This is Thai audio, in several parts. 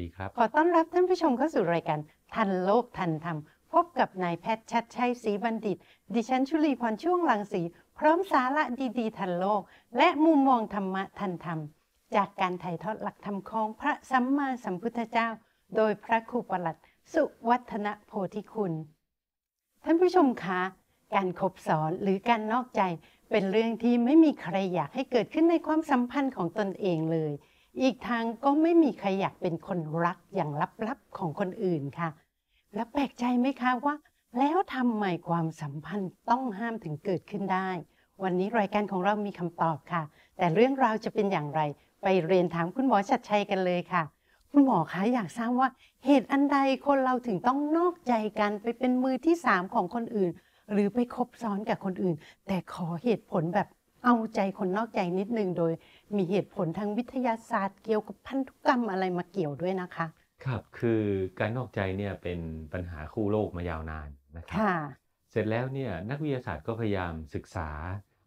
ดีครับขอต้อนรับท่านผู้ชมเข้าสู่รายการทันโลกทันธรรม พบกับนายแพทย์ชัดชัยศรีบัณฑิต ดิฉันชุลีพรช่วงลังสี พร้อมสาระดี ๆ ทันโลก และมุมมองธรรมะทันธรรม จากการถ่ายทอดหลักธรรมของพระสัมมาสัมพุทธเจ้า โดยพระครูประหลัดสุวัฒนโพธิคุณ ท่านผู้ชมคะ การคบสอนหรือการนอกใจเป็นเรื่องที่ไม่มีใครอยากให้เกิดขึ้นในความสัมพันธ์ของตนเองเลยอีกทางก็ไม่มีใครอยากเป็นคนรักอย่างลับๆของคนอื่นค่ะ แล้วแปลกใจไหมคะว่า แล้วทำไมความสัมพันธ์ต้องห้ามถึงเกิดขึ้นได้ วันนี้รายการของเรามีคำตอบค่ะ แต่เรื่องราวจะเป็นอย่างไร ไปเรียนถามคุณหมอชัดชัยกันเลยค่ะ คุณหมอคะอยากทราบว่า เหตุอันใดคนเราถึงต้องนอกใจกันไปเป็นมือที่สามของคนอื่น หรือไปคบซ้อนกับคนอื่น แต่ขอเหตุผลแบบเอาใจคนนอกใจนิดนึงโดยมีเหตุผลทางวิทยาศาสตร์เกี่ยวกับพันธุกรรมอะไรมาเกี่ยวด้วยนะคะ ครับคือการนอกใจเนี่ยเป็นปัญหาคู่โลกมายาวนานนะครับเสร็จแล้วเนี่ยนักวิทยาศาสตร์ก็พยายามศึกษา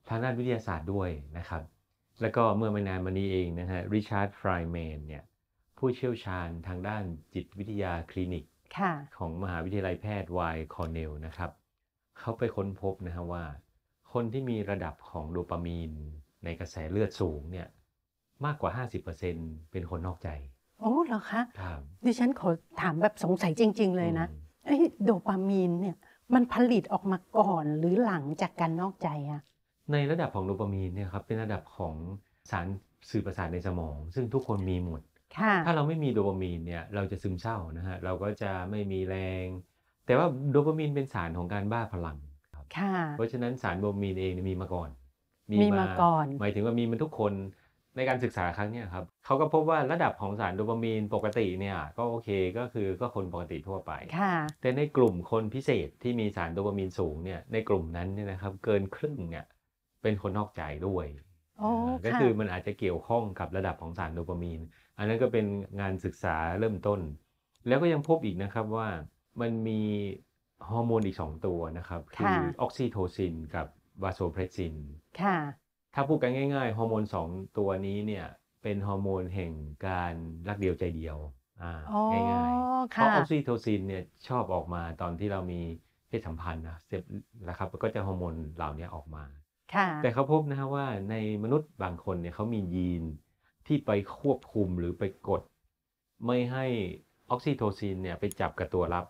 ทางด้านวิทยาศาสตร์ด้วยนะครับ แล้วก็เมื่อไม่นานมานี้เองนะฮะริชาร์ดฟรายแมนเนี่ยผู้เชี่ยวชาญทางด้านจิตวิทยาคลินิกของมหาวิทยาลัยแพทย์วายคอเนลนะครับ เขาไปค้นพบนะฮะว่าคนที่มีระดับของโดปามีน ในกระแสเลือดสูงเนี่ยมากกว่า 50%เป็นคนนอกใจ โอ้เหรอคะครับดิฉันขอถามแบบสงสัยจริงๆเลยนะไอ้โดปามีนเนี่ยมันผลิตออกมาก่อนหรือหลังจากการนอกใจอะในระดับของโดปามีนเนี่ยครับเป็นระดับของสารสื่อประสาทในสมอง ซึ่งทุกคนมีหมดถ้าเราไม่มีโดปามีนเนี่ยเราจะซึมเศร้านะฮะเราก็จะไม่มีแรงแต่ว่าโดปามีนเป็นสารของการบ้าพลังเพราะฉะนั้นสารโบมีนเองมีมาก่อน มีมาก่อน หมายถึงว่ามี มันทุกคนในการศึกษาครั้งนี้ครับเขาก็พบว่าระดับของสารโดปามีนปกติเนี่ยก็โอเคก็คือก็คนปกติทั่วไปแต่ในกลุ่มคนพิเศษที่มีสารโดปามีนสูงเนี่ยในกลุ่มนั้นเนี่ยนะครับเกินครึ่งเนี่ยเป็นคนนอกใจด้วย ก็คือมันอาจจะเกี่ยวข้องกับระดับของสารโดปามีน อันนั้นก็เป็นงานศึกษาเริ่มต้น แล้วก็ยังพบอีกนะครับว่ามันมีฮอร์โมนอีกสองตัวนะครับ คือออกซิโทซินกับวาโซเพรสซิน ค่ะ ถ้าพูดกันง่ายๆฮอร์โมนสองตัวนี้เนี่ย เป็นฮอร์โมนแห่งการรักเดียวใจเดียวง่ายๆ เพราะออกซิโทซินเนี่ยชอบออกมาตอนที่เรามีเพศสัมพันธ์นะ เสร็จนะครับก็จะฮอร์โมนเหล่านี้ออกมาแต่เขาพบนะฮะว่าในมนุษย์บางคนเนี่ยเขามียีนที่ไปควบคุมหรือไปกดไม่ให้ออกซิโทซินเนี่ยไปจับกับตัวรับ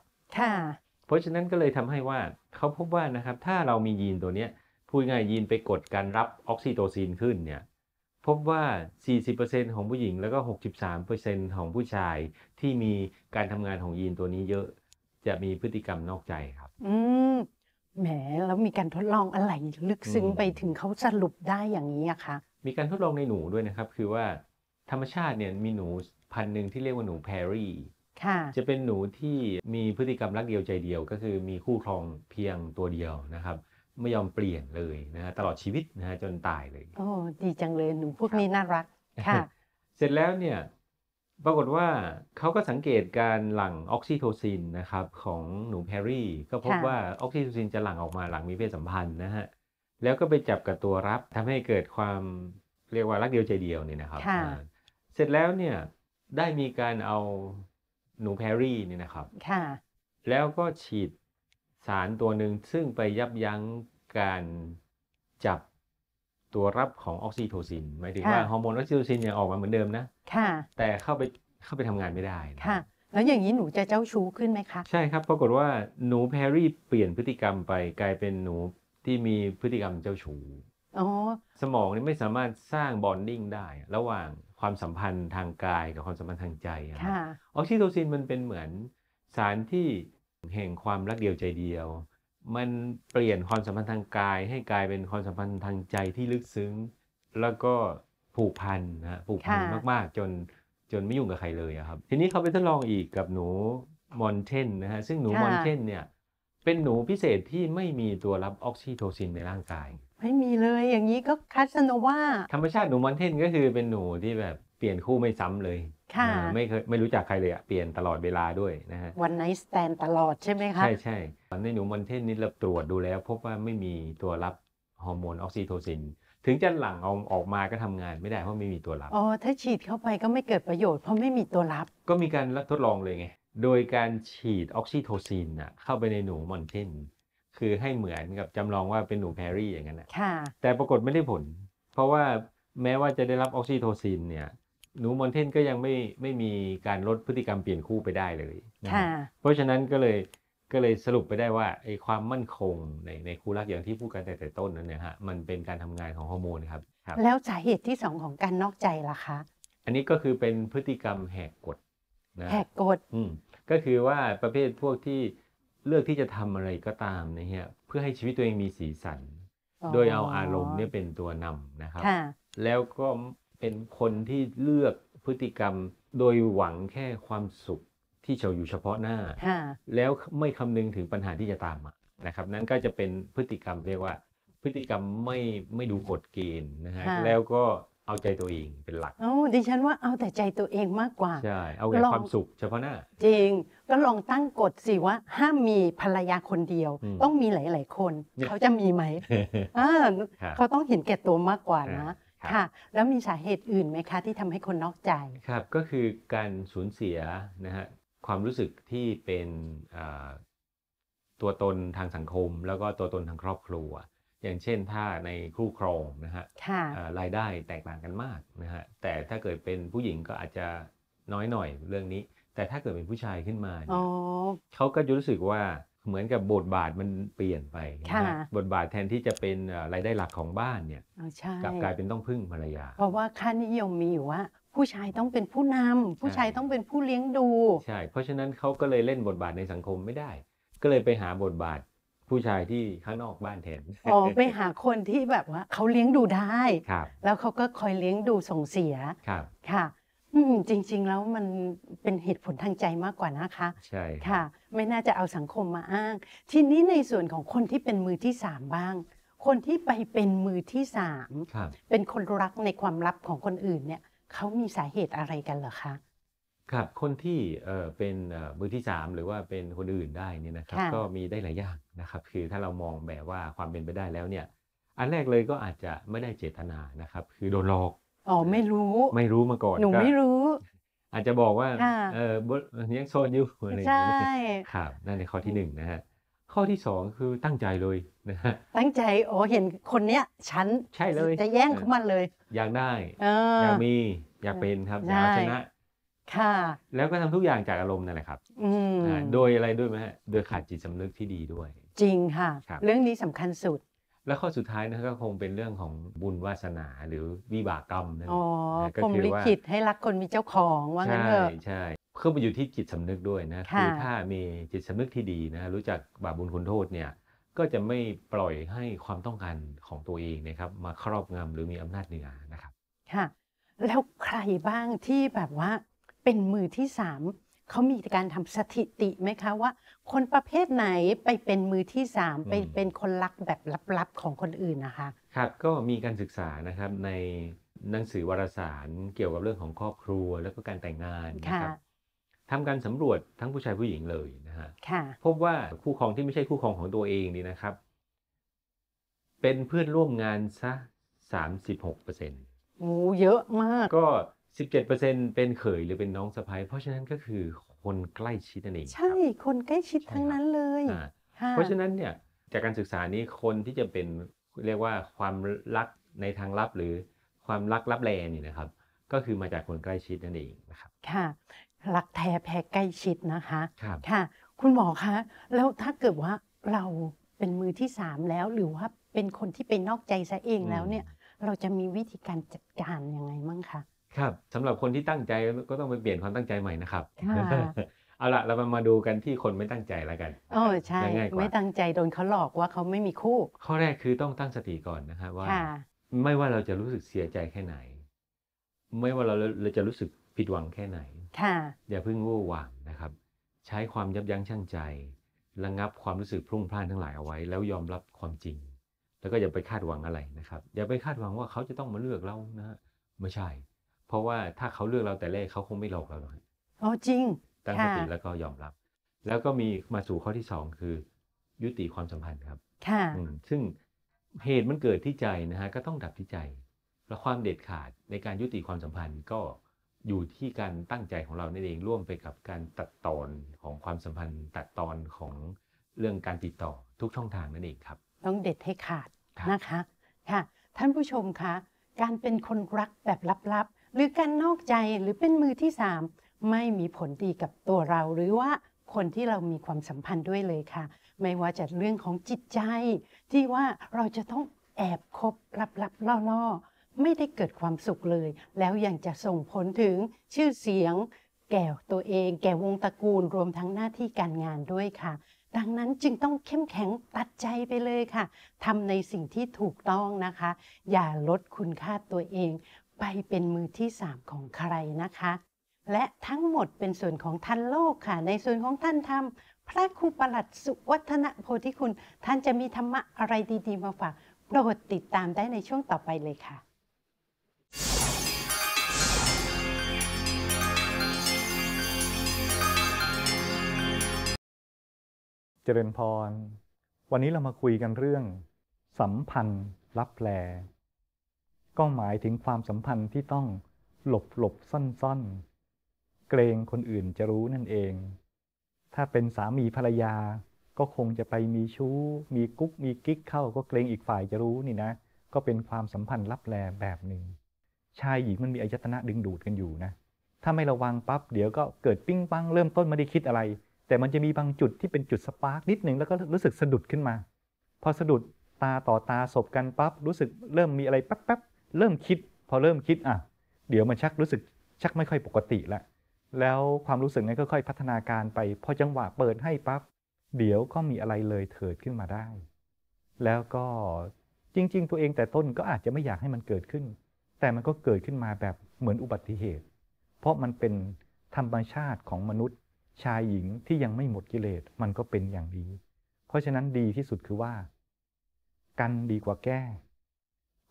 เพราะฉะนั้นก็เลยทำให้ว่าเขาพบว่านะครับถ้าเรามียีนตัวนี้พูดง่ายยีนไปกดการรับออกซิโตซินขึ้นเนี่ยพบว่า 40%ของผู้หญิงแล้วก็ 63%ของผู้ชายที่มีการทำงานของยีนตัวนี้เยอะจะมีพฤติกรรมนอกใจครับ อืมแหมแล้วมีการทดลองอะไรลึกซึ้งไปถึงเขาสรุปได้อย่างนี้อะคะมีการทดลองในหนูด้วยนะครับคือว่าธรรมชาติเนี่ยมีหนูพันหนึ่งที่เรียกว่าหนูแพรี่จะเป็นหนูที่มีพฤติกรรมรักเดียวใจเดียว ก็คือมีคู่ครองเพียงตัวเดียวนะครับ ไม่ยอมเปลี่ยนเลยนะฮะตลอดชีวิตนะฮะจนตายเลย โอ้ดีจังเลยหนูพวกนี้น่ารักค่ะ เสร็จแล้วเนี่ย ปรากฏว่าเขาก็สังเกตการหลั่งออกซิโทซินนะครับของหนูแพรรี่ ก็พบว่าออกซิโทซินจะหลั่งออกมาหลังมีเพศสัมพันธ์นะฮะแล้วก็ไปจับกับตัวรับทำให้เกิดความเรียกว่ารักเดียวใจเดียวนี่นะครับเสร็จแล้วเนี่ยได้มีการเอาหนูแพรรี่นี่นะครับค่ะแล้วก็ฉีดสารตัวหนึ่งซึ่งไปยับยั้งการจับตัวรับของออกซิโทซิน หมายถึงว่าฮอร์โมนออกซิโทซินยังออกมาเหมือนเดิมนะค่ะแต่เข้าไปเข้าไปทำงานไม่ได้ค่ะแล้วอย่างนี้หนูจะเจ้าชู้ขึ้นไหมคะ ใช่ครับปรากฏว่าหนูแพรรี่เปลี่ยนพฤติกรรมไปกลายเป็นหนูที่มีพฤติกรรมเจ้าชู้อ๋อสมองนี่ไม่สามารถสร้างบอนดิ้งได้ระหว่างความสัมพันธ์ทางกายกับความสัมพันธ์ทางใจอะครับออกซิโทซินมันเป็นเหมือน สารที่แห่งความรักเดียวใจเดียว มันเปลี่ยนความสัมพันธ์ทางกาย ให้กลายเป็นความสัมพันธ์ทางใจที่ลึกซึ้งแล้วก็ผูกพันนะผูกพันมากๆ จนจนไม่ยุ่งกับใครเลยครับทีนี้เขาไปทดลองอีกกับหนูมอนเทนนะฮะซึ่งหนูมอนเทนเนี่ยเป็นหนูพิเศษที่ไม่มีตัวรับออกซิโทซินในร่างกายไม่มีเลยอย่างนี้ก็คัสโนวาธรรมชาติหนูมอนเทนก็คือเป็นหนูที่แบบเปลี่ยนคู่ไม่ซ้ำเลย ค่ะไม่เคยไม่รู้จักใครเลยอะเปลี่ยนตลอดเวลาด้วยนะฮะวันไหนสแตนตลอดใช่ไหมคะใช่ใช่ในหนูมอนเทนนี่เราตรวจดูแล้วพบว่าไม่มีตัวรับฮอร์โมนออกซิโทซิน ถึงจะหลังเอาออกมาก็ทำงานไม่ได้เพราะไม่มีตัวรับอ๋อถ้าฉีดเข้าไปก็ไม่เกิดประโยชน์เพราะไม่มีตัวรับ ก็มีการทดลองเลยไงโดยการฉีดออกซิโทซินเข้าไปในหนูมอนเทนคือให้เหมือนกับจำลองว่าเป็นหนูแพรี่อย่างนั้นแหละแต่ปรากฏไม่ได้ผล เพราะว่าแม้ว่าจะได้รับออกซิโทซินเนี่ย หนูมอนเทนก็ยังไม่ไม่มีการลดพฤติกรรมเปลี่ยนคู่ไปได้เลยนะเพราะฉะนั้นก็เลยก็เลยสรุปไปได้ว่าไอ้ความมั่นคงในในคู่รักอย่างที่พูดกันแต่แต่ต้นนั้นเนี่ยฮะมันเป็นการทำงานของฮอร์โมนครับครับ แล้วสาเหตุที่สองของการนอกใจล่ะคะ อันนี้ก็คือเป็นพฤติกรรมแหกกฎนะ แหกกฎ อืม ก็คือว่าประเภทพวกที่เลือกที่จะทำอะไรก็ตามนะฮะเพื่อให้ชีวิตตัวเองมีสีสัน โดยเอาอารมณ์เนี่ยเป็นตัวนำนะครับแล้วก็เป็นคนที่เลือกพฤติกรรมโดยหวังแค่ความสุขที่เฉาอยู่เฉพาะหน้าแล้วไม่คำนึงถึงปัญหาที่จะตามมานะครับนั่นก็จะเป็นพฤติกรรมเรียกว่าพฤติกรรมไม่ไม่ดูกฎเกณฑ์นะฮะแล้วก็เอาใจตัวเองเป็นหลักโอ้ดิฉันว่าเอาแต่ใจตัวเองมากกว่าใช่เอาแต่ความสุขเฉพาะหน้าจริงก็ลองตั้งกฎสิว่า ห้ามมีภรรยาคนเดียว ต้องมีหลายๆ คน เขาจะมีไหมเขาต้องเห็นแก่ตัวมากกว่านะค่ะ แล้วมีสาเหตุอื่นไหมคะ ที่ทำให้คนนอกใจ ครับก็คือการสูญเสียนะฮะความรู้สึกที่เป็นตัวตนทางสังคม แล้วก็ตัวตนทางครอบครัว อย่างเช่นถ้าในคู่ครองนะฮะรายได้แตกต่างกันมากนะฮะแต่ถ้าเกิดเป็นผู้หญิงก็อาจจะน้อยหน่อยเรื่องนี้แต่ถ้าเกิดเป็นผู้ชายขึ้นมาเนี่ยเขาก็จะรู้สึกว่าเหมือนกับบทบาทมันเปลี่ยนไปนะบทบาทแทนที่จะเป็นรายได้หลักของบ้านเนี่ยกลับกลายเป็นต้องพึ่งภรรยา เพราะว่าค่านิยมมีอยู่ว่าผู้ชายต้องเป็นผู้นำ ผู้ชายต้องเป็นผู้เลี้ยงดู ใช่ เพราะฉะนั้นเขาก็เลยเล่นบทบาทในสังคมไม่ได้ ก็เลยไปหาบทบาทผู้ชายที่ข้างนอกบ้านแทน อ๋อ ไปหาคนที่แบบว่าเขาเลี้ยงดูได้ แล้วเขาก็คอยเลี้ยงดูส่งเสียครับค่ะจริงๆแล้วมันเป็นเหตุผลทางใจมากกว่านะคะ ใช่ค่ะไม่น่าจะเอาสังคมมาอ้าง ทีนี้ในส่วนของคนที่เป็นมือที่สามบ้าง คนที่ไปเป็นมือที่สามครับเป็นคนรักในความลับของคนอื่นเนี่ยเขามีสาเหตุอะไรกันเหรอคะ ครับคนที่เอ่อเป็นมือที่สามหรือว่าเป็นคนอื่นได้นี่นะครับก็มีได้หลายอย่างนะครับคือถ้าเรามองแบบว่าความเป็นไปได้แล้วเนี่ยอันแรกเลยก็อาจจะไม่ได้เจตนานะครับคือโดนหลอกอ๋อไม่รู้ไม่รู้มาก่อนหนูไม่รู้ อาจจะบอกว่าเออยังโซนอยู่อะไรอย่างี้ครับนั่นในข้อที่หนึ่งนะฮะ ข้อที่สองคือตั้งใจเลยนะฮะตั้งใจโอ้เห็นคนเนี้ยฉันใช่เลยจะแย่งเขามันเลย อยากได้อยากมีอยากเป็นครับอยากชนะค่ะ แล้วก็ทำทุกอย่างจากอารมณ์นั่นแหละครับ อืมโดยอะไรด้วยไหมฮะ โดยขาดจิตสำนึกที่ดีด้วย จริงค่ะ เรื่องนี้สำคัญสุดและข้อสุดท้ายนะก็คงเป็นเรื่องของบุญวาสนาหรือวิบากกรรมนั่นเองก็คือว่าขิตให้รักคนมีเจ้าของว่างั้นเถอะใช่พือมันอยู่ที่จิตสำนึกด้วยนะคือถ้ามีจิตสำนึกที่ดีนะรู้จักบาปบุญคุณโทษเนี่ยก็จะไม่ปล่อยให้ความต้องการของตัวเองนะครับ มาครอบงำหรือมีอำนาจเหนือนะครับค่ะแล้วใครบ้างที่แบบว่าเป็นมือที่สามเขามีการทำสถิติไหมคะว่าคนประเภทไหนไปเป็นมือที่สามไปเป็นคนรักแบบลับๆของคนอื่นนะคะครับ ก็มีการศึกษานะครับ ในหนังสือวารสารเกี่ยวกับเรื่องของครอบครัวแล้วก็การแต่งงานนะครับทำการสำรวจทั้งผู้ชายผู้หญิงเลยนะฮะพบว่าคู่ครองที่ไม่ใช่คู่ครองของตัวเองนี่นะครับ เป็นเพื่อนร่วมงานซะสามสิบหกเปอร์เซ็นต์โอ้เยอะมากก็17%เป็นเขยหรือเป็นน้องสะพ้ายเพราะฉะนั้นก็คือคนใกล้ชิดนั่นเองใช่คนใกล้ชิดทั้งนั้นเลย เพราะฉะนั้นเนี่ยจากการศึกษานี้คนที่จะเป็นเรียกว่าความรักในทางลับหรือความรักลับแลนี่นะครับก็คือมาจากคนใกล้ชิดนั่นเองนะครับค่ะรักแท้แพ้ใกล้ชิดนะคะครับค่ะ คุณหมอคะแล้วถ้าเกิดว่าเราเป็นมือที่สามแล้วหรือว่าเป็นคนที่ไปนอกใจซะเองแล้วเนี่ยเราจะมีวิธีการจัดการยังไงมั่งคะครับสำหรับคนที่ตั้งใจ ก็ต้องไปเปลี่ยนความตั้งใจใหม่นะครับเอาละเรามาดูกันที่คนไม่ตั้งใจแล้วกันโอ้ใช่ไม่ตั้งใจโดนเขาหลอกว่าเขาไม่มีคู่ข้อแรกคือต้องตั้งสติก่อนนะครับว่า ไม่ว่าเราจะรู้สึกเสียใจแค่ไหน ไม่ว่าเราเราจะรู้สึกผิดหวังแค่ไหนค่ะ อย่าเพิ่งวู่วางนะครับ ใช้ความยับยั้งชั่งใจระงับความรู้สึกพรุ่งพล่านทั้งหลายเอาไว้ แล้วยอมรับความจริง แล้วก็อย่าไปคาดหวังอะไรนะครับอย่าไปคาดหวังว่าเขาจะต้องมาเลือกเรานะฮะไม่ใช่ราะว่าถ้าเขาเลือกเราแต่แรกเขาคงไม่หลอกเราหรอก อ๋อจริง ตั้งสติแล้วก็ยอมรับ แล้วก็มีมาสู่ข้อที่สองคือ ยุติความสัมพันธ์ครับ ค่ะ ซึ่งเหตุมันเกิดที่ใจนะฮะก็ต้องดับที่ใจ และความเด็ดขาดในการยุติความสัมพันธ์ก็อยู่ที่การตั้งใจของเราในเองร่วมไปกับการตัดตอนของความสัมพันธ์ ตัดตอนของเรื่องการติดต่อทุกช่องทางนั่นเองครับ ต้องเด็ดให้ขาดนะคะ ค่ะ ท่านผู้ชมคะ การเป็นคนรักแบบลับหรือการนอกใจหรือเป็นมือที่สามไม่มีผลดีกับตัวเราหรือว่าคนที่เรามีความสัมพันธ์ด้วยเลยค่ะ ไม่ว่าจะเรื่องของจิตใจ ที่ว่าเราจะต้องแอบคบลับรับล่อล่อไม่ได้เกิดความสุขเลย แล้วยังจะส่งผลถึงชื่อเสียง แก่ตัวเอง แก่วงตระกูลรวมทั้งหน้าที่การงานด้วยค่ะ ดังนั้นจึงต้องเข้มแข็งตัดใจไปเลยค่ะทำในสิ่งที่ถูกต้องนะคะ อย่าลดคุณค่าตัวเองไปเป็นมือที่สามของใครนะคะ และทั้งหมดเป็นส่วนของท่านโลกค่ะ ในส่วนของท่านธรรมพระครูประหลัดสุวัฒนโพธิคุณท่านจะมีธรรมะอะไรดีๆ มาฝากโปรดติดตามได้ในช่วงต่อไปเลยค่ะจริญพร วันนี้เรามาคุยกันเรื่องสัมพันธ์รับแลก็หมายถึงความสัมพันธ์ที่ต้องหลบหลบซ่อนๆ่อนเกรงคนอื่นจะรู้นั่นเอง ถ้าเป็นสามีภรรยาก็คงจะไปมีชู้ มีกุ๊กมีกิ๊กเข้าก็เกรงอีกฝ่ายจะรู้นี่นะ ก็เป็นความสัมพันธ์ลับแลแบบหนึ่ง ชายหญิงมันมีอายตนะดึงดูดกันอยู่นะ ถ้าไม่ระวังปั๊บ เดี๋ยวก็เกิดปิ้งปังเริ่มต้นไม่ได้คิดอะไร แต่มันจะมีบางจุดที่เป็นจุดสปาร์กนิดหนึ่งแล้วก็รู้สึกสะดุดขึ้นมา พอสะดุดตาต่อตาสบกันปั๊บรู้สึกเริ่มมีอะไรแป๊บเริ่มคิด พอเริ่มคิดอ่ะเดี๋ยวมันชักรู้สึก ชักไม่ค่อยปกติละแล้วความรู้สึกนั้นก็ค่อยพัฒนาการไป พอจังหวะเปิดให้ปับ๊บเดี๋ยวก็มีอะไรเลยเถิดขึ้นมาได้ แล้วก็จริง ๆ ตัวเองแต่ต้นก็อาจจะไม่อยากให้มันเกิดขึ้น แต่มันก็เกิดขึ้นมาแบบเหมือนอุบัติเหตุ เพราะมันเป็นธรรมชาติของมนุษย์ชายหญิงที่ยังไม่หมดกิเลสมันก็เป็นอย่างนี้ เพราะฉะนั้นดีที่สุดคือว่ากันดีกว่าแก้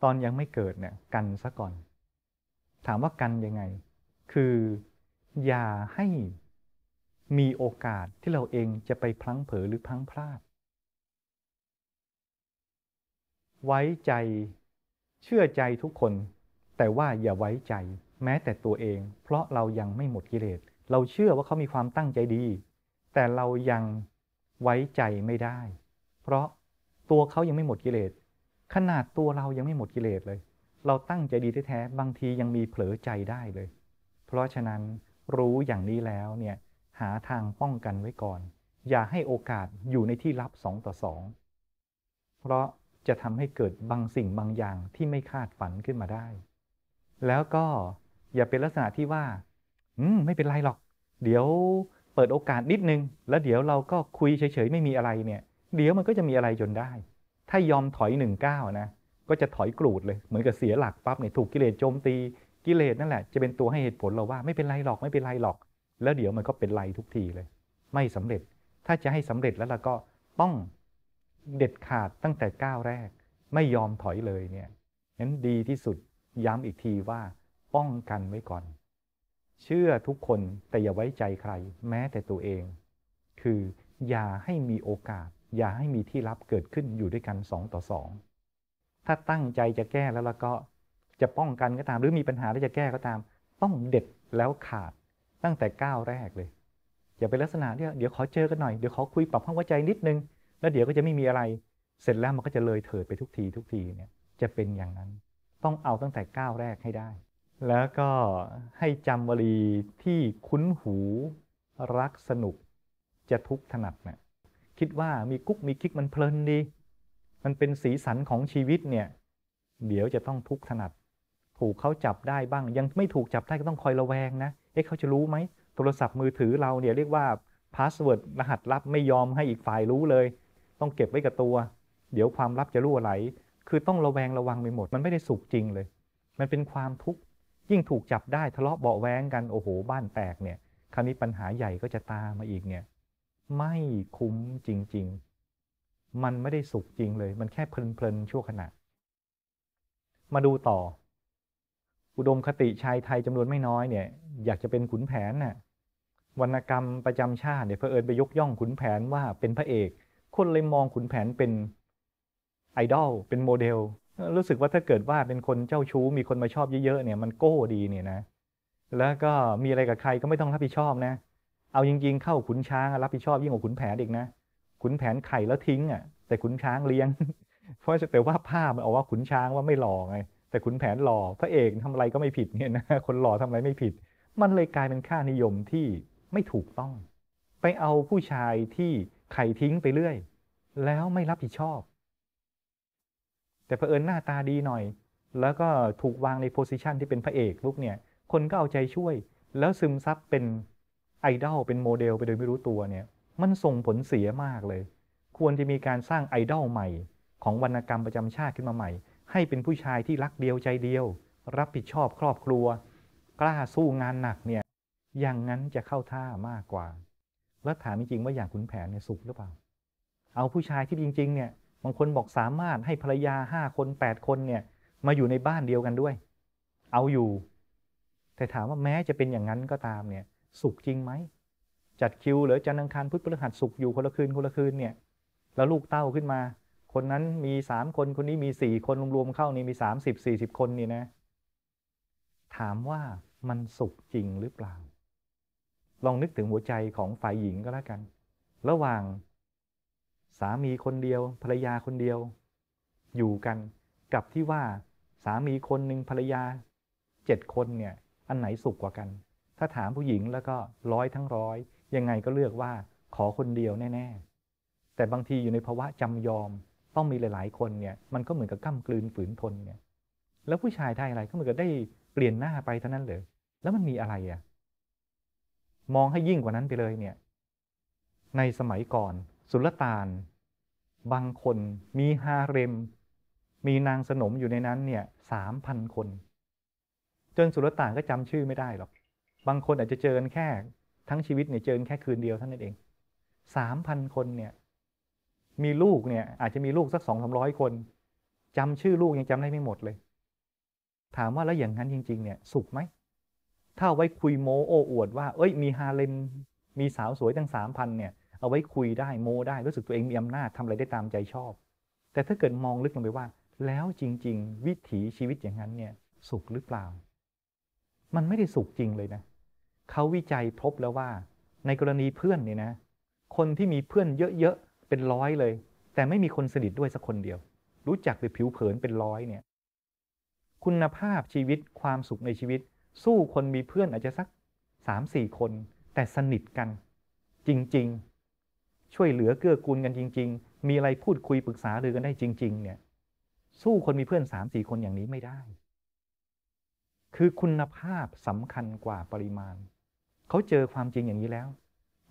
ตอนยังไม่เกิดเนี่ยกันซะก่อน ถามว่ากันยังไง คือ อย่าให้มีโอกาสที่เราเองจะไปพลั้งเผลอหรือพลั้งพลาด ไว้ใจเชื่อใจทุกคนแต่ว่าอย่าไว้ใจแม้แต่ตัวเอง เพราะเรายังไม่หมดกิเลส เราเชื่อว่าเขามีความตั้งใจดี แต่เรายังไว้ใจไม่ได้ เพราะตัวเขายังไม่หมดกิเลสขนาดตัวเรายังไม่หมดกิเลสเลย เราตั้งใจดีแท้ๆ บางทียังมีเผลอใจได้เลย เพราะฉะนั้นรู้อย่างนี้แล้วเนี่ยหาทางป้องกันไว้ก่อน อย่าให้โอกาสอยู่ในที่ลับสองต่อสอง เพราะจะทำให้เกิดบางสิ่งบางอย่างที่ไม่คาดฝันขึ้นมาได้ แล้วก็อย่าเป็นลักษณะที่ว่า อืมไม่เป็นไรหรอก เดี๋ยวเปิดโอกาสนิดนึง แล้วเดี๋ยวเราก็คุยเฉยๆ ไม่มีอะไรเนี่ย เดี๋ยวมันก็จะมีอะไรจนได้ถ้ายอมถอยหนึ่งก้าวนะก็จะถอยกรูดเลย เหมือนกับเสียหลักปั๊บเนี่ยถูกกิเลสโจมตี กิเลสนั่นแหละ จะเป็นตัวให้เหตุผลเราว่าไม่เป็นไรหรอกไม่เป็นไรหรอก แล้วเดี๋ยวมันก็เป็นไรทุกทีเลย ไม่สำเร็จถ้าจะให้สำเร็จแล้วเราก็ต้องเด็ดขาดตั้งแต่ก้าวแรก ไม่ยอมถอยเลยเนี่ยนั้นดีที่สุด ย้ำอีกทีว่า ป้องกันไว้ก่อน เชื่อทุกคนแต่อย่าไว้ใจใคร แม้แต่ตัวเอง คืออย่าให้มีโอกาสอย่าให้มีที่ลับเกิดขึ้นอยู่ด้วยกันสองต่อสองถ้าตั้งใจจะแก้แล้วแล้วก็จะป้องกันก็ตาม หรือมีปัญหาแล้วจะแก้ก็ตามต้องเด็ดแล้วขาดตั้งแต่ก้าวแรกเลยอย่าเป็นลักษณะที่เดี๋ยวขอเจอกันหน่อยเดี๋ยวขอคุยปรับความเข้าใจนิดนึง แล้วเดี๋ยวก็จะไม่มีอะไร เสร็จแล้วมันก็จะเลยเถิดไปทุกที ทุกทีเนี่ยจะเป็นอย่างนั้นต้องเอาตั้งแต่ก้าวแรกให้ได้ แล้วก็ให้จำวลีที่คุ้นหูรักสนุกจะทุกข์ถนัดเนะี่ยคิดว่ามีกุ๊กมีคิกมันเพลินดี มันเป็นสีสันของชีวิตเนี่ย เดี๋ยวจะต้องทุกข์ถนัด ถูกเขาจับได้บ้าง ยังไม่ถูกจับได้ก็ต้องคอยระแวงนะ เอ๊ะเขาจะรู้ไหมโทรศัพท์มือถือเราเนี่ย เรียกว่าพาสเวิร์ดรหัสลับไม่ยอมให้อีกฝ่ายรู้เลย ต้องเก็บไว้กับตัว เดี๋ยวความลับจะรั่วไหลคือต้องระแวงระวังไปหมด มันไม่ได้สุขจริงเลย มันเป็นความทุกข์ยิ่งถูกจับได้ทะเลาะเบาแวงกันโอ้โห บ้านแตกเนี่ยคราวนี้ปัญหาใหญ่ก็จะตามมาอีกเนี่ยไม่คุ้มจริงๆ มันไม่ได้สุขจริงเลย มันแค่เพลินๆ ชั่วขณะ มาดูต่อ อุดมคติชายไทยจำนวนไม่น้อยเนี่ย อยากจะเป็นขุนแผนน่ะ วรรณกรรมประจำชาติเนี่ยเผอิญไปยกย่องขุนแผนว่าเป็นพระเอก คนเลยมองขุนแผนเป็นไอดอล เป็นโมเดล รู้สึกว่าถ้าเกิดว่าเป็นคนเจ้าชู้ มีคนมาชอบเยอะๆ เนี่ย มันโก้ดีเนี่ยนะ แล้วก็มีอะไรกับใครก็ไม่ต้องรับผิดชอบนะเอาจริงๆ เข้าขุนช้างรับผิดชอบยิ่งกว่า ขุนแผนอีกนะขุนแผนไข่แล้วทิ้งอ่ะแต่ขุนช้างเลี้ยง เพราะแต่ว่าภาพมันเอกว่าขุนช้างว่าไม่หล่อไงแต่ ขุนแผนหล่อพระเอกทำอะไรก็ไม่ผิดเนี่ยนะคนหล่อทำอะไรไม่ผิด มันเลยกลายเป็นค่านิยมที่ไม่ถูกต้อง ไปเอาผู้ชายที่ไข่ทิ้งไปเรื่อย แล้วไม่รับผิดชอบ แต่เผอิญหน้าตาดีหน่อย แล้วก็ถูกวางในโพสิชันที่เป็นพระเอกลุกเนี่ย คนก็เอาใจช่วย แล้วซึมซับเป็นไอดอลเป็นโมเดลไปโดยไม่รู้ตัวเนี่ย มันส่งผลเสียมากเลย ควรจะมีการสร้างไอดอลใหม่ ของวรรณกรรมประจำชาติขึ้นมาใหม่ ให้เป็นผู้ชายที่รักเดียวใจเดียว รับผิดชอบครอบครัว กล้าสู้งานหนักเนี่ยอย่างนั้นจะเข้าท่ามากกว่า แล้วถามจริงว่าอย่างขุนแผนเนี่ยสุขหรือเปล่า เอาผู้ชายที่จริงๆเนี่ยบางคนบอกสามารถให้ภรรยาห้าคนแปดคนเนี่ยมาอยู่ในบ้านเดียวกันด้วย เอาอยู่ แต่ถามว่าแม้จะเป็นอย่างนั้นก็ตามเนี่ยสุขจริงไหมจัดคิวหรือจันทร์อังคารพุธพฤหัสสุขอยู่คนละคืนคนละคืนเนี่ย แล้วลูกเต้าขึ้นมา คนนั้นมีสามคนคนนี้มีสี่คนรวมๆเข้านี่มีสามสิบสี่สิบคนนี่นะถามว่ามันสุขจริงหรือเปล่า ลองนึกถึงหัวใจของฝ่ายหญิงก็แล้วกัน ระหว่างสามีคนเดียวภรรยาคนเดียว อยู่กันกับที่ว่าสามีคนหนึ่งภรรยาเจ็ดคนเนี่ย อันไหนสุขกว่ากันถ้าถามผู้หญิงแล้วก็ร้อยทั้งร้อยยังไงก็เลือกว่าขอคนเดียวแน่ ๆ แต่บางทีอยู่ในภาวะจำยอม ต้องมีหลายๆคนเนี่ย มันก็เหมือนกับก้ากลืนฝืนทนเนี่ย แล้วผู้ชายได้อะไรก็เหมือนกับได้เปลี่ยนหน้าไปเท่านั้นเลยแล้วมันมีอะไรอะ่ะมองให้ยิ่งกว่านั้นไปเลย เนี่ย ในสมัยก่อน สุลต่าน บางคน มีฮาเร็ม มีนางสนมอยู่ในนั้นเนี่ยสามพันคนจนสุลต่านก็จำชื่อไม่ได้หรอกบางคนอาจจะเจอกันแค่ ทั้งชีวิตเนี่ยเจอแค่คืนเดียวเท่านั้นเอง สามพันคนเนี่ย มีลูกเนี่ยอาจจะมีลูกสักสองสามร้อยคน จำชื่อลูกยังจำได้ไม่หมดเลย ถามว่าแล้วอย่างนั้นจริงๆเนี่ยสุขไหม ถ้าไว้คุยโมโอ้อวดว่า เอ้ยมีฮาเลมมีสาวสวยตั้งสามพันเนี่ยเอาไว้คุยได้โมได้รู้สึกตัวเองมีอำนาจทำอะไรได้ตามใจชอบ แต่ถ้าเกิดมองลึกลงไปว่า แล้วจริง ๆ วิถีชีวิตอย่างนั้นเนี่ย สุขหรือเปล่า มันไม่ได้สุขจริงเลยนะเขาวิจัยพบแล้วว่า ในกรณีเพื่อนเนี่ยนะ คนที่มีเพื่อนเยอะๆเป็นร้อยเลย แต่ไม่มีคนสนิทด้วยสักคนเดียว รู้จักหรือผิวเผินเป็นร้อยเนี่ย คุณภาพชีวิตความสุขในชีวิต สู้คนมีเพื่อนอาจจะสักสามสี่คน แต่สนิทกัน จริงๆ ช่วยเหลือเกื้อกูลกันจริง ๆ มีอะไรพูดคุยปรึกษาหรือกันได้จริง ๆ เนี่ย สู้คนมีเพื่อนสามสี่คนอย่างนี้ไม่ได้ คือคุณภาพสำคัญกว่าปริมาณเขาเจอความจริงอย่างนี้แล้ว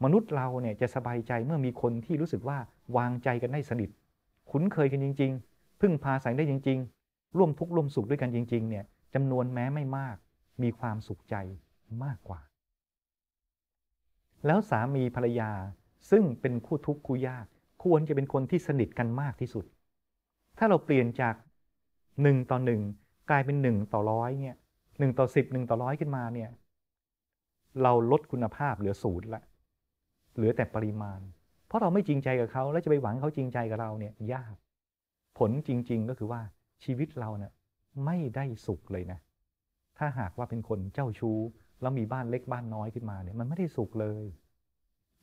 มนุษย์เราเนี่ยจะสบายใจเมื่อมีคนที่รู้สึกว่าวางใจกันได้สนิทคุ้นเคยกันจริง ๆ พึ่งพาสายได้จริง ๆ ร่วมทุกข์ร่วมสุขด้วยกันจริงๆเนี่ยจำนวนแม้ไม่มาก มีความสุขใจมากกว่า แล้วสามีภรรยาซึ่งเป็นคู่ทุกข์คู่ยาก ควรจะเป็นคนที่สนิทกันมากที่สุด ถ้าเราเปลี่ยนจากหนึ่งต่อหนึ่งกลายเป็นหนึ่งต่อร้อยเนี่ยหนึ่งต่อสิบหนึ่งต่อร้อยขึ้นมาเนี่ยเราลดคุณภาพเหลือศูนย์ละ เหลือแต่ปริมาณ เพราะเราไม่จริงใจกับเขาแล้วจะไปหวังเขาจริงใจกับเราเนี่ยยากผลจริงๆก็คือว่าชีวิตเราเนี่ยไม่ได้สุขเลยนะ ถ้าหากว่าเป็นคนเจ้าชู้แล้วมีบ้านเล็กบ้านน้อยขึ้นมาเนี่ย มันไม่ได้สุขเลย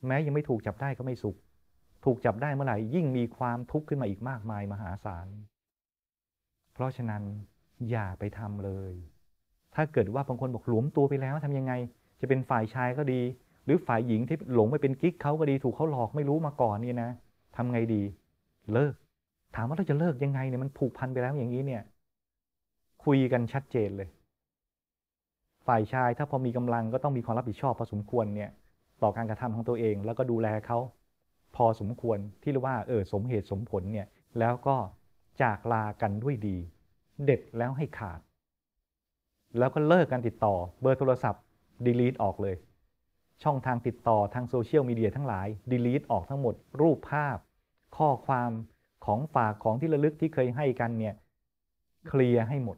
แม้ยังไม่ถูกจับได้ก็ไม่สุข ถูกจับได้เมื่อไหร่ยิ่งมีความทุกข์ขึ้นมาอีกมากมายมหาศาล เพราะฉะนั้นอย่าไปทำเลย ถ้าเกิดว่าบางคนบอกหลวมตัวไปแล้วทำยังไงจะเป็นฝ่ายชายก็ดี หรือฝ่ายหญิงที่หลงไปเป็นกิ๊กเขาก็ดีถูกเขาหลอกไม่รู้มาก่อนนี่นะทำไงดีเลิก ถามว่าเราจะเลิกยังไงเนี่ยมันผูกพันไปแล้วอย่างนี้เนี่ยคุยกันชัดเจนเลย ฝ่ายชายถ้าพอมีกำลังก็ต้องมีความรับผิดชอบ พอสมควรเนี่ยต่อการกระทำของตัวเองแล้วก็ดูแลเขาพอสมควรที่เรียกว่าเออสมเหตุสมผลเนี่ยแล้วก็จากลากันด้วยดี เด็ดแล้วให้ขาด แล้วก็เลิกการติดต่อเบอร์โทรศัพท์ delete ออกเลย ช่องทางติดต่อทางโซเชียลมีเดียทั้งหลาย delete ออกทั้งหมด รูปภาพ ข้อความของฝากของที่ระลึกที่เคยให้กันเนี่ยเคลียร์ให้หมด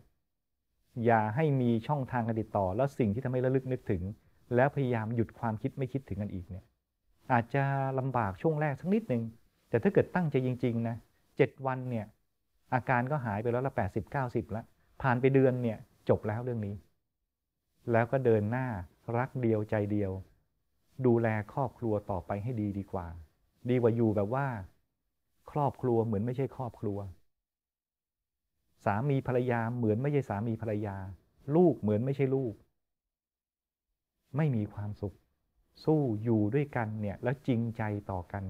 อย่าให้มีช่องทางการติดต่อ แล้วสิ่งที่ทำให้ระลึกนึกถึง แล้วพยายามหยุดความคิดไม่คิดถึงกันอีกเนี่ยอาจจะลำบากช่วงแรกสักนิดหนึ่งแต่ถ้าเกิดตั้งใจจริงๆนะเวันเนี่ยอาการก็หายไปแล้วละแปดสิบเก้าสิบละผ่านไปเดือนเนี่ยจบแล้วเรื่องนี้ แล้วก็เดินหน้ารักเดียวใจเดียว ดูแลครอบครัวต่อไปให้ดีดีกว่า ดีกว่าอยู่แบบว่า ครอบครัวเหมือนไม่ใช่ครอบครัว สามีภรรยาเหมือนไม่ใช่สามีภรรยา ลูกเหมือนไม่ใช่ลูก ไม่มีความสุข สู้อยู่ด้วยกันเนี่ย แล้วจริงใจต่อกัน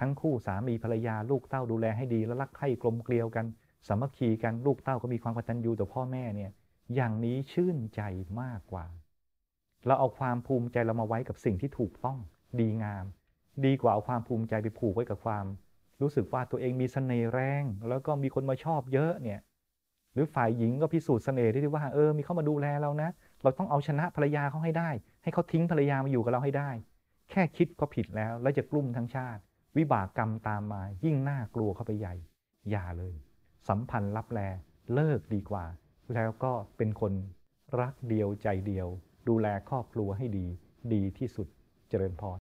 ทั้งคู่สามีภรรยาลูกเต้าดูแลให้ดีแล้วรักใคร่กลมเกลียวกันสามัคคีกันลูกเต้าก็มีความกตัญญูต่อพ่อแม่เนี่ย อย่างนี้ชื่นใจมากกว่าเราเอาความภูมิใจเรามาไว้กับสิ่งที่ถูกต้องดีงาม ดีกว่าเอาความภูมิใจไปผูกไว้กับความ รู้สึกว่าตัวเองมีสเสน่ห์แรง แล้วก็มีคนมาชอบเยอะเนี่ยหรือฝ่ายหญิงก็พิสูจน์เสน่ห์ได้ที่ว่าเออ มีเข้ามาดูแลเรานะ เราต้องเอาชนะภรรยาเขาให้ได้ ให้เขาทิ้งภรรยามาอยู่กับเราให้ได้ แค่คิดก็ผิดแล้ว แล้วจะกลุ่มทั้งชาติ วิบากกรรมตามมา ยิ่งน่ากลัวเข้าไปใหญ่ อย่าเลย สัมพันธ์รับแลเลิกดีกว่าแล้วก็เป็นคนรักเดียวใจเดียวดูแลครอบครัวให้ดีดีที่สุดเจริญพร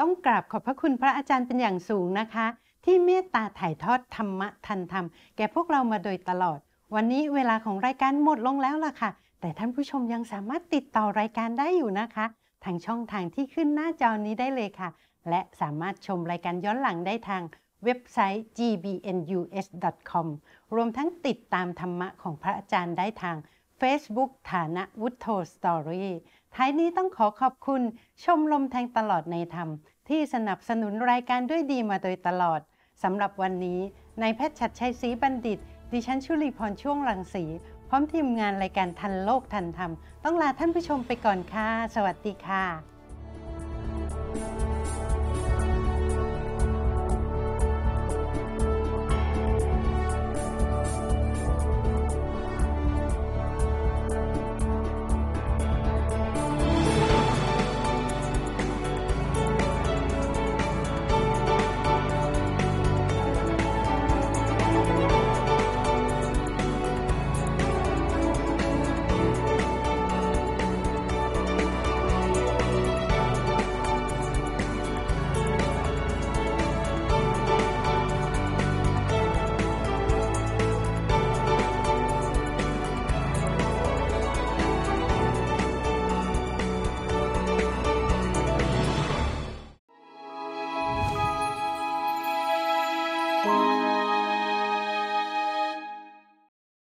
ต้องกราบขอบพระคุณพระอาจารย์เป็นอย่างสูงนะคะ ที่เมตตาถ่ายทอดธรรมะทันธรรม แก่พวกเรามาโดยตลอด วันนี้เวลาของรายการหมดลงแล้วล่ะค่ะ แต่ท่านผู้ชมยังสามารถติดต่อรายการได้อยู่นะคะทางช่องทางที่ขึ้นหน้าจอนี้ได้เลยค่ะ และสามารถชมรายการย้อนหลังได้ทางเว็บไซต์ gbnus.com รวมทั้งติดตามธรรมะของพระอาจารย์ได้ทาง Facebook ฐานะวุฒโธสตอรี่ ท้ายนี้ต้องขอขอบคุณ ชมลมแทงตลอดในธรรม ที่สนับสนุนรายการด้วยดีมาโดยตลอดสำหรับวันนี้นายแพทย์ชัดชัยศรีบัณฑิต ดิฉันชุลีพรช่วงรังสี พร้อมทีมงานรายการทันโลกทันธรรมต้องลาท่านผู้ชมไปก่อนค่ะสวัสดีค่ะ